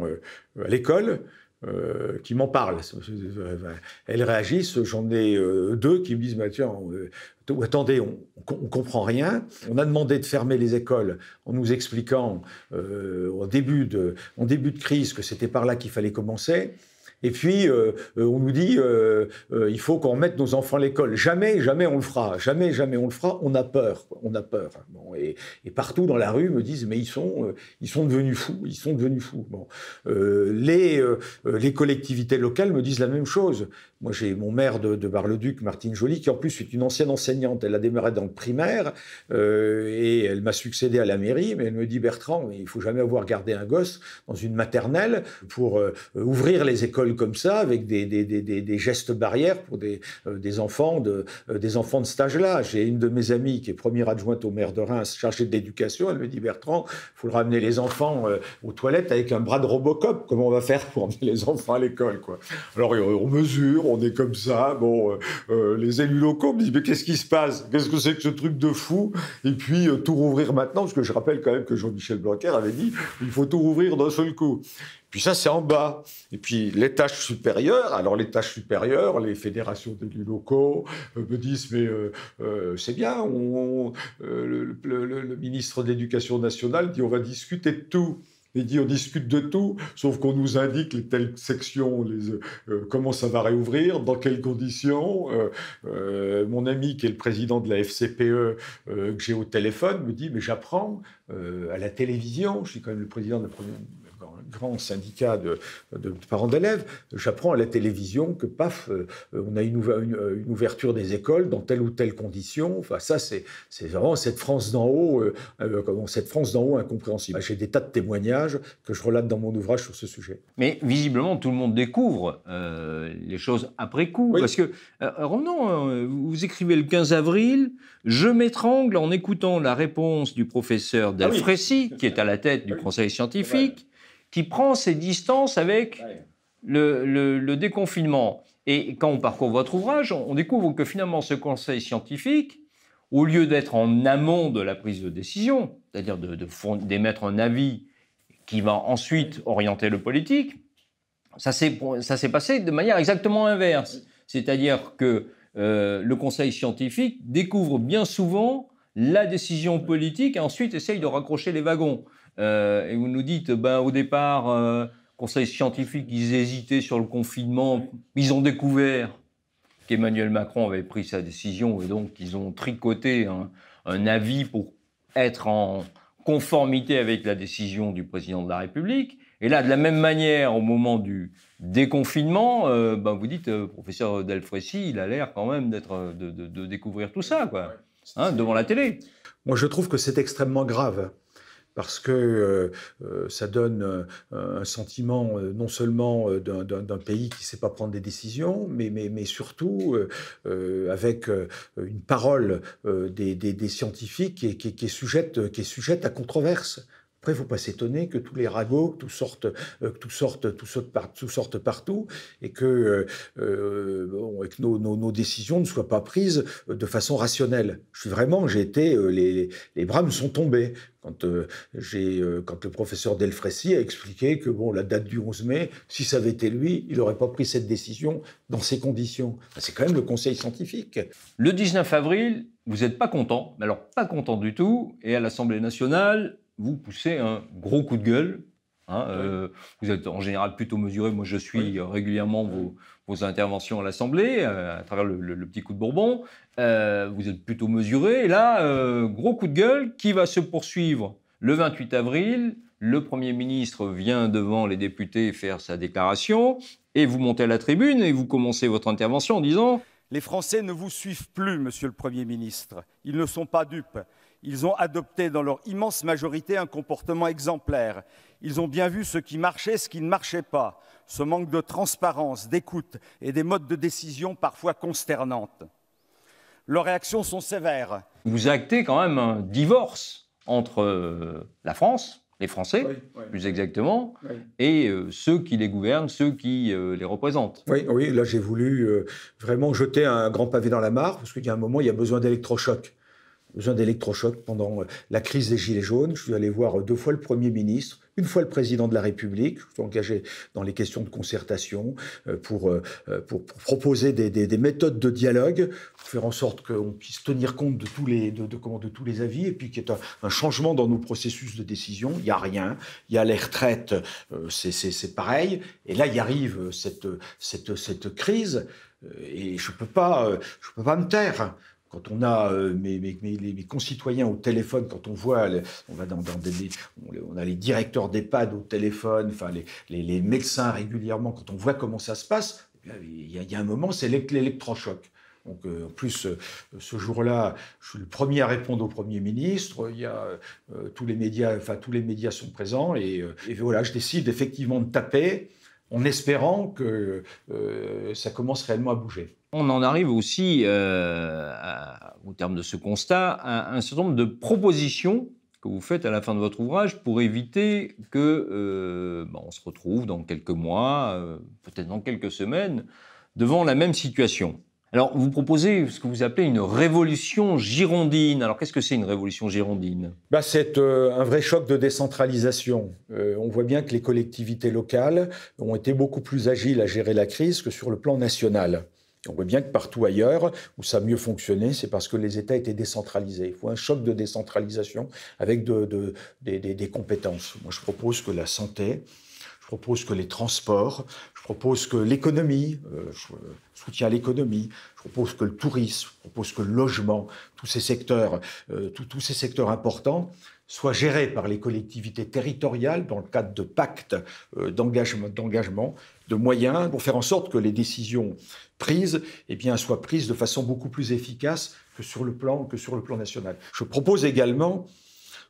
Speaker 2: à l'école. Euh, qui m'en parlent. Elles réagissent. J'en ai euh, deux qui me disent bah, euh, attendez, on, ne comprend rien. On a demandé de fermer les écoles en nous expliquant au en début de crise que c'était par là qu'il fallait commencer. Et puis, euh, euh, on nous dit, euh, il faut qu'on mette nos enfants à l'école. Jamais, jamais on le fera. Jamais, jamais on le fera. On a peur. On a peur. et, partout dans la rue me disent, mais ils sont, ils sont devenus fous. Ils sont devenus fous. Bon. les, les collectivités locales me disent la même chose. Moi, j'ai mon maire de, Bar-le-Duc, Martine Joly, qui en plus est une ancienne enseignante. Elle a démarré dans le primaire et elle m'a succédé à la mairie, mais elle me dit, Bertrand, il faut jamais avoir gardé un gosse dans une maternelle pour ouvrir les écoles comme ça, avec des, des, gestes barrières pour des, enfants euh, de, des enfants de euh, stage. là J'ai une de mes amies qui est première adjointe au maire de Reims, chargée d'éducation, elle me dit Bertrand, il faut le ramener les enfants euh, aux toilettes avec un bras de Robocop. Comment on va faire pour emmener les enfants à l'école quoi Alors on mesure, on est comme ça. Bon, les élus locaux me disent mais qu'est-ce qui se passe Qu'est-ce que c'est que ce truc de fou Et puis tout rouvrir maintenant, parce que je rappelle quand même que Jean-Michel Blanquer avait dit il faut tout rouvrir d'un seul coup. Puis ça, c'est en bas. Et puis les tâches supérieures, alors les tâches supérieures, les fédérations d'élus locaux euh, me disent, mais euh, euh, c'est bien, on, le, ministre de l'Éducation nationale dit, on va discuter de tout. Il dit on discute de tout, sauf qu'on nous indique les telles sections, les, comment ça va réouvrir, dans quelles conditions. mon ami qui est le président de la FCPE que j'ai au téléphone me dit mais j'apprends à la télévision, je suis quand même le président de la première grand syndicat de, parents d'élèves, j'apprends à la télévision que, paf, euh, on a une, ouverture des écoles dans telle ou telle condition. Enfin, ça, c'est vraiment cette France d'en haut, euh, euh, comment, cette France d'en haut incompréhensible. J'ai des tas de témoignages que je relate dans mon ouvrage sur ce sujet.
Speaker 1: Mais visiblement, tout le monde découvre les choses après coup. Parce que, non, vous écrivez le 15 avril, je m'étrangle en écoutant la réponse du professeur ah D'Alfressi, qui est à la tête du ah conseil scientifique qui prend ses distances avec le, déconfinement. Et quand on parcourt votre ouvrage, on, découvre que finalement ce conseil scientifique, au lieu d'être en amont de la prise de décision, c'est-à-dire d'émettre de, démettre un avis qui va ensuite orienter le politique, ça s'est passé de manière exactement inverse. C'est-à-dire que euh, le conseil scientifique découvre bien souvent la décision politique et ensuite essaye de raccrocher les wagons. Euh, et vous nous dites, ben, au départ, euh, conseil scientifique, ils hésitaient sur le confinement. Ils ont découvert qu'Emmanuel Macron avait pris sa décision et donc ils ont tricoté un, avis pour être en conformité avec la décision du président de la République. Et là, de la même manière, au moment du déconfinement, euh, ben vous dites, professeur Delfrécy, il a l'air quand même d'être de, découvrir tout ça,
Speaker 2: quoi, hein, devant la télé. Moi, je trouve que c'est extrêmement grave parce que euh, euh, ça donne euh, un sentiment non seulement d'un pays qui ne sait pas prendre des décisions, mais, mais, mais surtout avec une parole des, scientifiques qui est, qui, sujette, qui est sujette à controverse. Après, il ne faut pas s'étonner que tous les ragots, que tout sorte, tout sorte, tout tout partout, et que que nos, décisions ne soient pas prises euh, de façon rationnelle. Je suis vraiment, j'ai été, euh, les, bras me sont tombés quand, euh, quand le professeur Delfrécy a expliqué que bon, la date du 11 mai, si ça avait été lui, il n'aurait pas pris cette décision dans ces conditions. Ben, c'est quand même le conseil scientifique.
Speaker 1: Le 19 avril, vous n'êtes pas content, mais alors pas content du tout, et à l'Assemblée nationale, vous poussez un gros coup de gueule. Hein, vous êtes en général plutôt mesuré. Moi, je suis régulièrement vos, vos interventions à l'Assemblée, euh, à travers le, petit coup de Bourbon. Euh, vous êtes plutôt mesuré. Et là, euh, gros coup de gueule qui va se poursuivre le 28 avril. Le Premier ministre vient devant les députés faire sa déclaration. Et vous montez à la tribune et vous commencez votre intervention en disant Les Français ne vous suivent plus, monsieur le Premier ministre.
Speaker 2: Ils ne sont pas dupes. Ils ont adopté dans leur immense majorité un comportement exemplaire. Ils ont bien vu ce qui marchait, ce qui ne marchait pas ce manque de transparence, d'écoute et des modes de décision parfois consternantes. Leurs réactions sont sévères.
Speaker 1: Vous actez quand même un divorce entre euh, la France, les Français, plus exactement, et euh, ceux qui les gouvernent, ceux qui euh, les représentent.
Speaker 2: Oui, oui là j'ai voulu vraiment jeter un grand pavé dans la mare, parce qu'il y a un moment, il y a besoin d'électrochocs besoin d'électrochocs pendant euh, la crise des Gilets jaunes. Je suis allé voir euh, deux fois le Premier ministre, une fois le président de la République. Je suis engagé dans les questions de concertation euh, pour, pour, proposer des, méthodes de dialogue, pour faire en sorte qu'on puisse tenir compte de tous les, de, tous les avis et puis qu'il y ait un, changement dans nos processus de décision. Il n'y a rien. Il y a les retraites, c'est pareil. Et là, il arrive cette, cette, crise et je ne peux, peux pas me taire quand on a euh, mes, concitoyens au téléphone, quand on voit, on va dans, on, a les directeurs d'EHPAD au téléphone, enfin les, les, les, médecins régulièrement, quand on voit comment ça se passe, eh il y, a un moment, c'est l'électrochoc. Donc, euh, en plus, euh, ce jour-là, je suis le premier à répondre au Premier ministre. Il y a, tous, les médias, enfin, tous les médias sont présents. Et, et voilà, je décide effectivement de taper en espérant que ça commence réellement à bouger
Speaker 1: on en arrive aussi, euh, au terme de ce constat, à un certain nombre de propositions que vous faites à la fin de votre ouvrage pour éviter que euh, bah, on se retrouve dans quelques mois, euh, peut-être dans quelques semaines, devant la même situation. Alors, vous proposez ce que vous appelez une révolution girondine. Alors, qu'est-ce que c'est une révolution girondine
Speaker 2: bah, C'est un vrai choc de décentralisation. on voit bien que les collectivités locales ont été beaucoup plus agiles à gérer la crise que sur le plan national on voit bien que partout ailleurs, où ça a mieux fonctionné, c'est parce que les États étaient décentralisés. Il faut un choc de décentralisation avec des, compétences. Moi, je propose que la santé, je propose que les transports, je propose que l'économie, euh, je soutiens l'économie, je propose que le tourisme, je propose que le logement, tous ces secteurs, euh, tous ces secteurs importants soit gérée par les collectivités territoriales dans le cadre de pactes euh, d'engagement, d'engagement, de moyens, pour faire en sorte que les décisions prises eh soient prises de façon beaucoup plus efficace que sur le plan, que sur le plan national. Je propose également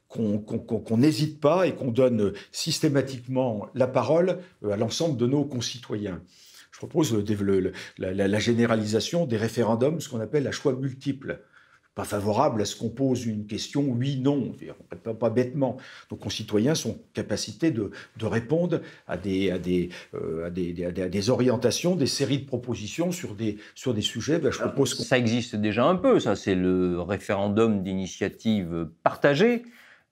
Speaker 2: qu'on n'hésite pas et qu'on donne systématiquement la parole euh, à l'ensemble de nos concitoyens. Je propose la, généralisation des référendums, ce qu'on appelle la « choix multiple pas favorable à ce qu'on pose une question oui, non, pas, pas bêtement. Nos concitoyens sont capacités de, de, répondre à des, à des, euh, à des, des, orientations, des séries de propositions sur des, sur des sujets. Ben, je ah, propose ça existe déjà un peu, ça, c'est le
Speaker 1: référendum d'initiative partagée.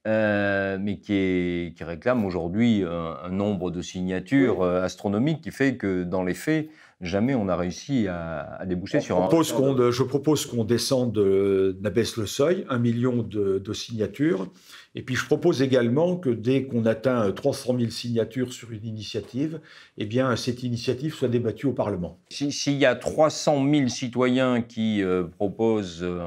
Speaker 1: Euh, mais qui, qui réclame aujourd'hui un, nombre de signatures euh, astronomiques qui fait que, dans les faits, jamais on a réussi à, déboucher sur propose
Speaker 2: je propose qu'on descende, on abaisse le seuil, un million de, signatures. Et puis je propose également que dès qu'on atteint 300 000 signatures sur une initiative, eh bien cette initiative soit débattue au Parlement.
Speaker 1: S'il y a 300 000 citoyens qui euh, proposent euh,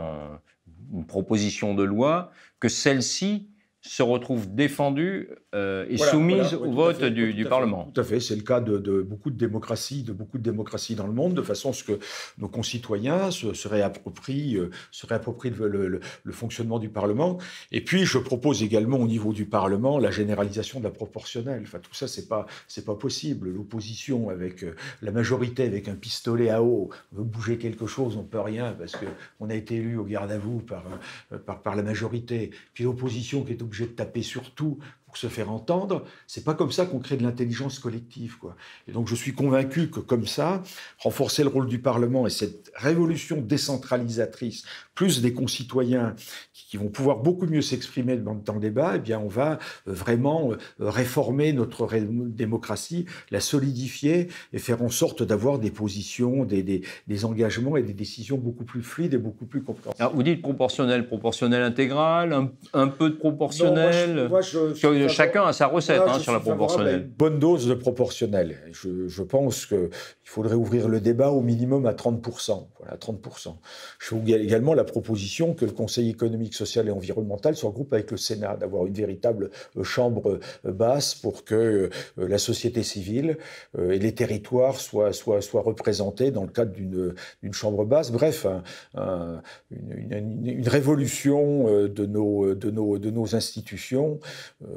Speaker 1: une proposition de loi, que celle-ci se retrouve défendue
Speaker 2: euh, et soumise au vote du, Parlement. tout à fait, c'est le cas de, beaucoup de démocraties, de beaucoup de démocraties dans le monde, de façon à ce que nos concitoyens se, se réapproprient, euh, le, fonctionnement du Parlement. Et puis, je propose également au niveau du Parlement la généralisation de la proportionnelle. Enfin, tout ça, c'est pas c'est pas possible. L'opposition avec euh, la majorité avec un pistolet à eau, veut bouger quelque chose, on peut rien parce que on a été élu au garde à vous par, par par la majorité. Puis l'opposition qui est obligée vais te taper sur tout se faire entendre. C'est pas comme ça qu'on crée de l'intelligence collective, quoi. Et donc, je suis convaincu que comme ça, renforcer le rôle du Parlement et cette révolution décentralisatrice, plus des concitoyens qui, vont pouvoir beaucoup mieux s'exprimer dans le débat, eh bien, on va euh, vraiment euh, réformer notre démocratie, la solidifier et faire en sorte d'avoir des positions, des, engagements et des décisions beaucoup plus fluides et beaucoup plus compréhensibles. Ah, vous dites
Speaker 1: proportionnel, proportionnel intégral, un, peu de proportionnel chacun a sa recette hein, sur la proportionnelle.
Speaker 2: bonne dose de proportionnelle. Je, pense qu'il faudrait ouvrir le débat au minimum à 30%. Voilà, 30%. Je trouve également la proposition que le Conseil économique, social et environnemental se regroupe avec le Sénat, d'avoir une véritable euh, chambre euh, basse pour que euh, la société civile et les territoires soient, soient, soient représentés dans le cadre d'une chambre basse. Bref, une, révolution de nos, de nos, de nos institutions.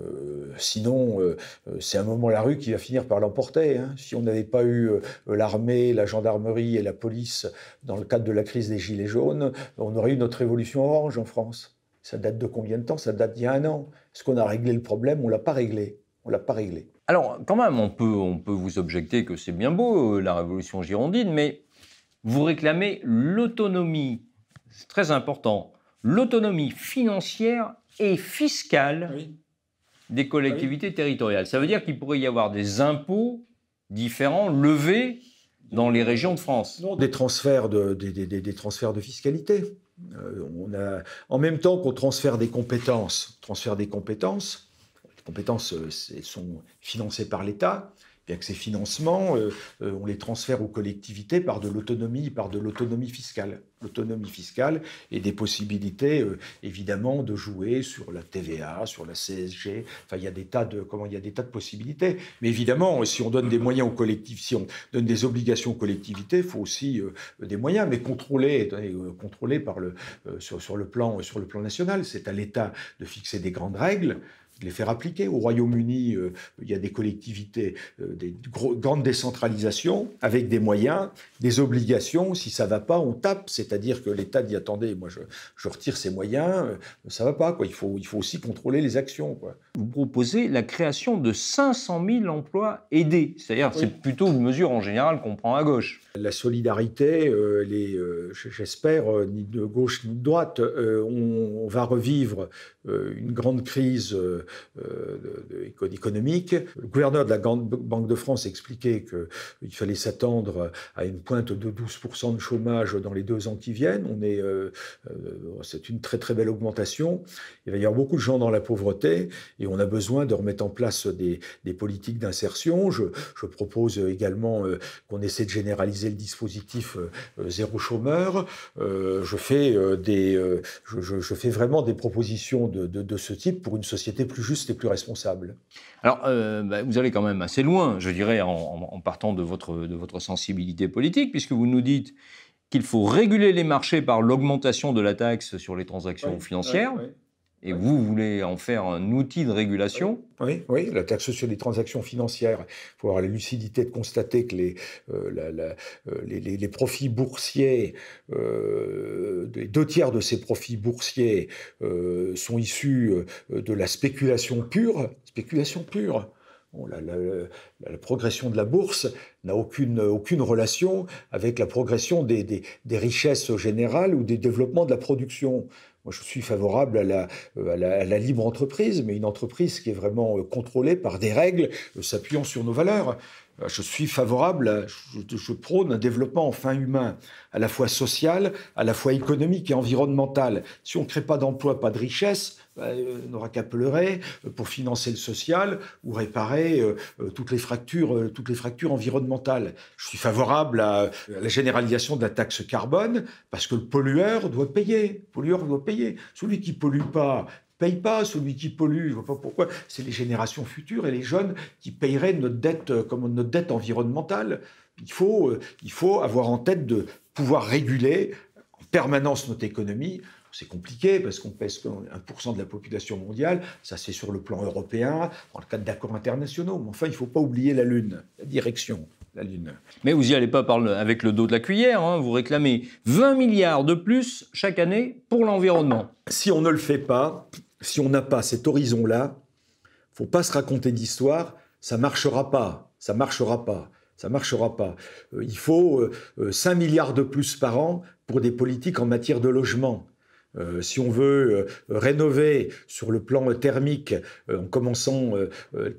Speaker 2: Euh, sinon, euh, euh, c'est un moment la rue qui va finir par l'emporter. Hein. Si on n'avait pas eu l'armée, la gendarmerie et la police dans le cadre de la crise des Gilets jaunes, on aurait eu notre révolution orange en France. Ça date de combien de temps Ça date d'il y a un an. Est-ce qu'on a réglé le problème On l'a pas réglé. On l'a pas réglé.
Speaker 1: Alors, quand même, on peut, on peut vous objecter que c'est bien beau, la révolution girondine, mais vous réclamez l'autonomie. C'est très important. L'autonomie financière et fiscale des collectivités territoriales. Ça veut dire qu'il pourrait y avoir des impôts différents levés dans
Speaker 2: les régions de France. des transferts de, des, transferts de fiscalité. Euh, on a, en même temps qu'on transfère des compétences, transfert des compétences, les compétences euh, sont financées par l'État, et que ces financements, euh, euh, on les transfère aux collectivités par de l'autonomie, par de l'autonomie fiscale. L'autonomie fiscale et des possibilités, euh, évidemment, de jouer sur la TVA, sur la CSG. Enfin, il y a des tas de, comment, il y a des tas de possibilités. Mais évidemment, si on donne des moyens aux collectivités, si on donne des obligations aux collectivités, il faut aussi des moyens, mais contrôlés, contrôlés par le, sur, le plan, sur le plan national. C'est à l'État de fixer des grandes règles les faire appliquer. Au Royaume-Uni, euh, il y a des collectivités, euh, des grandes décentralisations, avec des moyens, des obligations. Si ça ne va pas, on tape. C'est-à-dire que l'État dit attendez, moi je, retire ces moyens, Ça euh, ça va pas. Quoi. Il, faut, il faut aussi contrôler les actions. Vous proposez la création de 500 000 emplois aidés. C'est-à-dire c'est plutôt une mesure en général qu'on prend à gauche. La solidarité, j'espère, ni de gauche ni de droite, on va revivre euh, une grande crise euh, euh, économique. Le gouverneur de la Grande Banque de France expliquait qu'il fallait s'attendre à une pointe de 12% de chômage dans les deux ans qui viennent. On est, c'est une très très belle augmentation. Il va y avoir beaucoup de gens dans la pauvreté et on a besoin de remettre en place des, politiques d'insertion. Je, propose également qu'on essaie de généraliser le dispositif zéro chômeur. je fais des, je fais vraiment des propositions de de, ce type pour une société plus juste et plus responsable
Speaker 1: Alors, euh, bah, vous allez quand même assez loin, je dirais, en, partant de votre, de votre sensibilité politique, puisque vous nous dites qu'il faut réguler les marchés par l'augmentation de la taxe sur les
Speaker 2: transactions financières. Et vous voulez en faire un outil de régulation Oui, oui, la taxe sur les transactions financières. Il faut avoir la lucidité de constater que les, euh, euh, les, profits boursiers, euh, deux tiers de ces profits boursiers sont issus de la spéculation pure. Spéculation pure. la, progression de la bourse n'a aucune, aucune relation avec la progression des, des, des richesses générales ou des développements de la production. Moi, je suis favorable euh, à la, libre entreprise, mais une entreprise qui est vraiment euh, contrôlée par des règles euh, s'appuyant sur nos valeurs. Euh, je suis favorable, je, prône un développement enfin humain, à la fois social, à la fois économique et environnemental. Si on ne crée pas d'emplois, pas de richesse, bah, euh, on n'aura qu'à pleurer euh, pour financer le social ou réparer toutes les fractures, toutes les fractures environnementales. Je suis favorable à la généralisation de la taxe carbone parce que le pollueur doit payer. pollueur doit payer. Celui qui ne pollue pas, paye pas, celui qui pollue, je vois pas pourquoi, c'est les générations futures et les jeunes qui payeraient notre dette, euh, comme notre dette environnementale. Il faut, euh, il faut avoir en tête de pouvoir réguler en permanence notre économie. C'est compliqué parce qu'on pèse 1% de la population mondiale, ça c'est sur le plan européen, dans le cadre d'accords internationaux. Mais enfin, il ne faut pas oublier la Lune, la direction. La Lune.
Speaker 1: Mais vous n'y allez pas avec le dos de la cuillère, hein. vous réclamez
Speaker 2: 20 milliards de plus chaque année pour l'environnement. Si on ne le fait pas, si on n'a pas cet horizon-là, faut pas se raconter d'histoire, ça marchera pas, ça marchera pas, ça marchera pas. Euh, il faut 5 euh, euh, milliards de plus par an pour des politiques en matière de logement. si on veut rénover sur le plan thermique, en commençant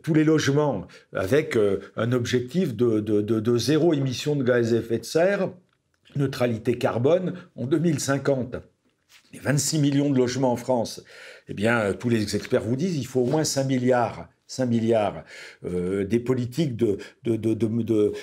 Speaker 2: tous les logements avec un objectif de, de, zéro émission de gaz à effet de serre, neutralité carbone en 2050. Les 26 millions de logements en France, eh bien, euh, tous les experts vous disent, il faut au moins 5 milliards 5 milliards, euh, des politiques euh,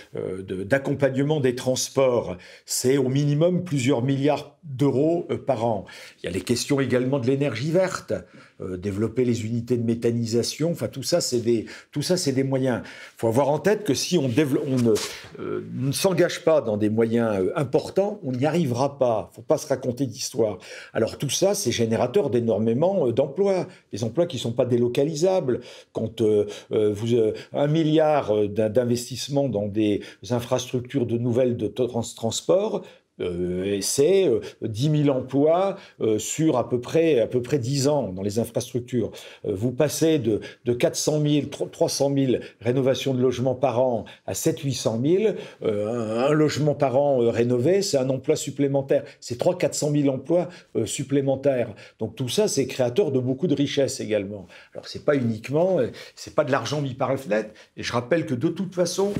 Speaker 2: d'accompagnement des transports, c'est au minimum plusieurs milliards d'euros euh, par an. Il y a les questions également de l'énergie verte, euh, développer les unités de méthanisation, enfin tout ça c'est des, tout ça, c'est des moyens. Il faut avoir en tête que si on, on euh, ne, s'engage pas dans des moyens importants, on n'y arrivera pas. Il ne faut pas se raconter d'histoire. Alors tout ça c'est générateur d'énormément d'emplois, des emplois qui ne sont pas délocalisables. Quand vous, un milliard d'investissements dans des infrastructures de nouvelles de trans transport, euh, et c'est 10 euh, 000 emplois euh, sur à peu, près, à peu près 10 ans dans les infrastructures. vous passez de, 400 000, 300 000 rénovations de logements par an à 700 000, 800 000. un, logement par an rénové, c'est un emploi supplémentaire. C'est 3 400 000 emplois supplémentaires. Donc tout ça, c'est créateur de beaucoup de richesses également. Alors ce n'est pas uniquement, ce n'est pas de l'argent mis par la fenêtre. Et je rappelle que de toute façon,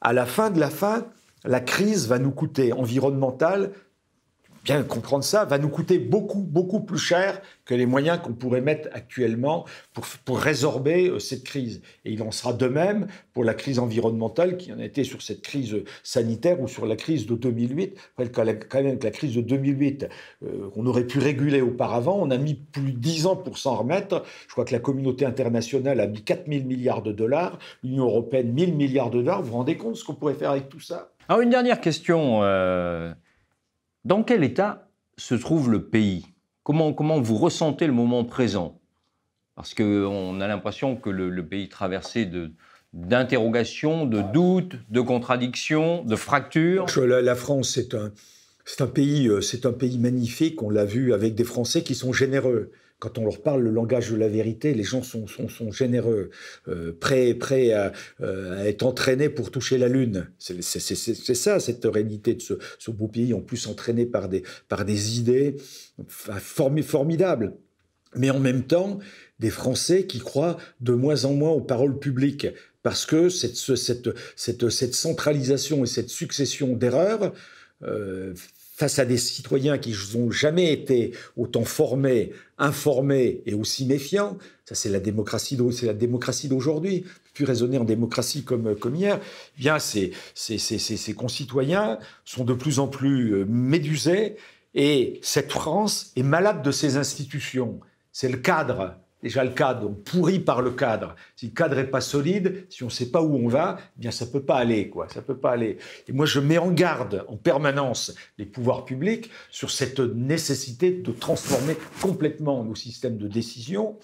Speaker 2: à la fin de la fin, la crise va nous coûter environnementale bien comprendre ça va nous coûter beaucoup, beaucoup plus cher que les moyens qu'on pourrait mettre actuellement pour, résorber euh, cette crise. Et il en sera de même pour la crise environnementale qui en a été sur cette crise sanitaire ou sur la crise de 2008. Quand même que la crise de 2008, euh, qu'on aurait pu réguler auparavant, on a mis plus de 10 ans pour s'en remettre. Je crois que la communauté internationale a mis 4 000 milliards de dollars, l'Union européenne 1 000 milliards de dollars. Vous vous rendez compte ce qu'on pourrait faire avec tout ça
Speaker 1: Alors une dernière question. Euh, dans quel état se trouve le pays comment, vous ressentez le moment présent Parce qu'on a l'impression que le, le pays traversé d'interrogations, de doutes, de contradictions, de fractures.
Speaker 2: La, France, un euh, c'est un pays magnifique. On l'a vu avec des Français qui sont généreux quand on leur parle le langage de la vérité, les gens sont, sont, généreux, euh, prêts, euh, à, être entraînés pour toucher la Lune. C'est ça, cette réalité de ce, ce, beau pays, en plus entraîné par des, par des idées formidables. Mais en même temps, des Français qui croient de moins en moins aux paroles publiques, parce que cette, cette, centralisation et cette succession d'erreurs euh, face à des citoyens qui n'ont jamais été autant formés, informés et aussi méfiants. Ça, c'est la démocratie d'aujourd'hui. Plus raisonner en démocratie comme, hier. Eh bien, ces, ces concitoyens sont de plus en plus euh, médusés et cette France est malade de ses institutions. C'est le cadre déjà le cadre, on pourrit par le cadre. Si le cadre n'est pas solide, si on ne sait pas où on va, eh bien ça ne peut pas aller, quoi. Ça peut pas aller. Et moi, je mets en garde en permanence les pouvoirs publics sur cette nécessité de transformer complètement nos systèmes de décision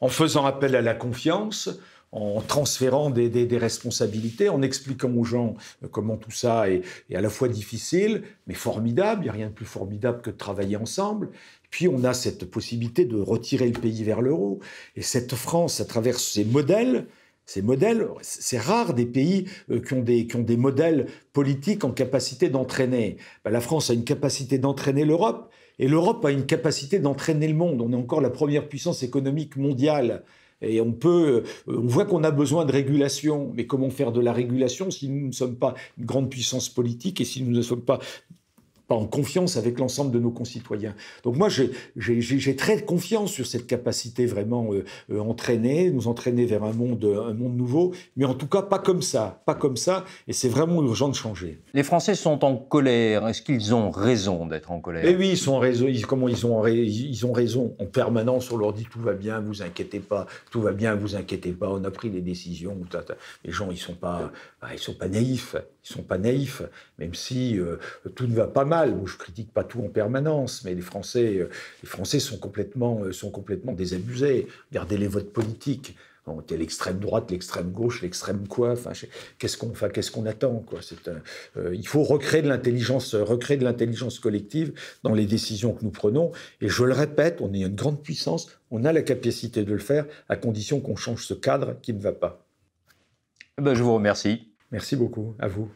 Speaker 2: en faisant appel à la confiance, en transférant des, responsabilités, en expliquant aux gens euh, comment tout ça est, est à la fois difficile, mais formidable. Il n'y a rien de plus formidable que de travailler ensemble. Puis on a cette possibilité de retirer le pays vers l'euro. Et cette France, à travers ses modèles, ces modèles, c'est rare des pays euh, qui ont des, ont des modèles politiques en capacité d'entraîner. Bah, la France a une capacité d'entraîner l'Europe et l'Europe a une capacité d'entraîner le monde. On est encore la première puissance économique mondiale. Et on peut, euh, on voit qu'on a besoin de régulation, mais comment faire de la régulation si nous ne sommes pas une grande puissance politique et si nous ne sommes pas pas en confiance avec l'ensemble de nos concitoyens. Donc moi, j'ai très confiance sur cette capacité vraiment euh, euh entraînée, nous entraîner vers un monde, euh, un monde nouveau, mais en tout cas pas comme ça, pas comme ça, et c'est vraiment urgent de changer. Les Français
Speaker 1: sont en colère. Est-ce qu'ils ont raison d'être en colère Eh oui, ils
Speaker 2: sont en raison. comment ils ont, ils ont raison en permanence. On leur dit tout va bien, vous inquiétez pas, tout va bien, vous inquiétez pas. On a pris les décisions. Les gens, ils sont pas, bah, ils sont pas naïfs ils sont pas naïfs, même si euh, tout ne va pas mal. Moi, je critique pas tout en permanence, mais les Français, euh, les Français sont complètement, euh, sont complètement désabusés. Regardez les votes politiques. l'extrême droite, l'extrême gauche, l'extrême quoi. Enfin, qu'est-ce qu'on fait, qu'est-ce qu'on attend quoi. il faut recréer de l'intelligence, recréer de l'intelligence collective dans les décisions que nous prenons. Et je le répète, on est une grande puissance, on a la capacité de le faire à condition qu'on change ce cadre qui ne va pas.
Speaker 1: Eh ben, je vous remercie. Merci beaucoup à vous.